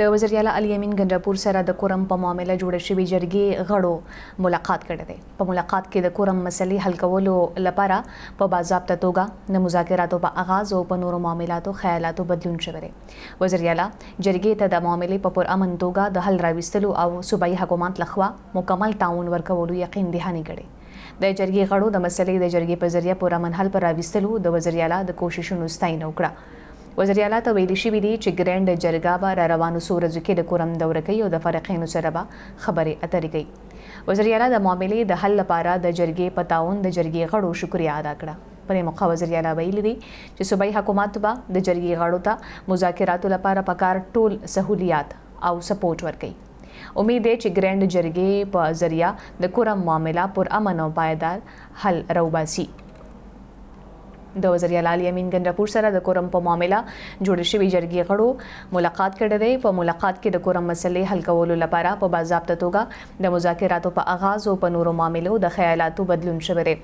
د وزیر اعلی علي امین ګنڈاپور سره د کورم په معاملې جوړ شوی جرګې غړو ملاقات کړی دی په ملاقات کې د کورم مسلې حل کولو لپاره په باضابطه توګه د مذاکراتو په آغاز او په نورو معاملاتو خیالاتو بدلون شوی دی وزیر اعلی جرګې ته د معاملې په پرامن توګه د حل راوستلو او صوبایي حکومت لخوا مکمل تعاون ورکولو یقین دهانی کړی د جرګې غړو د مسلې د جرګې په ذریعہ پوره منحل پر راوستلو د وزیر اعلی د کوششونو ستاینه وکړه وزیر اعلی ته ویلي شوي دي چې ګرینډ جرګا به را روانو څو ورځو کې د کورم دوره کوي او د فرقینو سره به خبرې اترې کوي وزیر اعلی د معاملې د حل لپاره د جرګې په تعاون د جرګې غړو شکریا ادا کړه پرې موخه وزیر اعلی ویلي دي چې صوبایي حکومت به د جرګې غړو ته مذاکراتو لپاره پکار ټول سہولیات او سپورټ ورکړي امید ده چې ګرینډ جرګې په ذریعہ د کورم معاملې پر امن او پایدار حل روباسي د وزیر اعلی امین ګندپور سره د کورم په معاملې جوړ شوی جرګي غړو ملاقات کړی دی په ملاقات کې د کورم مسلې حل کولو لپاره په باضابطه توګه د مذاکراتو په اغاز او په نورو معاملو د خیالاتو بدلون شوی دی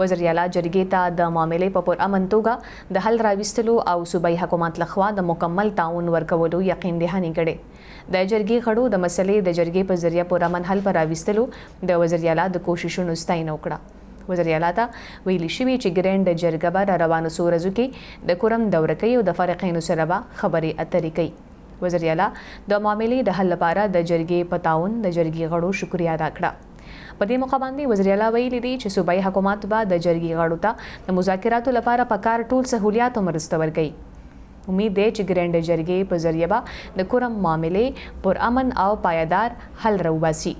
وزیر اعلی جرګي ته د معاملې په پر امن توګه د حل راوستلو او صوبایي حکومت لخوا د مکمل تعاون ورکولو یقین دهاني کړي د جرګي غړو د مسلې د جرګي په ذریعہ پر امن حل پر راوستلو د وزیر اعلی د کوششونو ستاینه وکړه وزیر اعلی ته ویلي شوی چې ګرند جرګه به روانو سورزو کې د کورم دوره کوي او د فرقینو سره به خبرې اترې کوي وزیر اعلی د معاملې د حل لپاره د جرګې پتاون د جرګې غړو شکریا ادا کړه په دې موخه باندې وزیر اعلی ویلي دي چې صوبایي حکومت به د جرګې غړو ته د مذاکراتو لپاره پکار ټول سہولیات مرسته ورکړي امید دی چې ګرند جرګې په ذریعہ به د کورم معاملې پر امن او پایدار حل راوباسي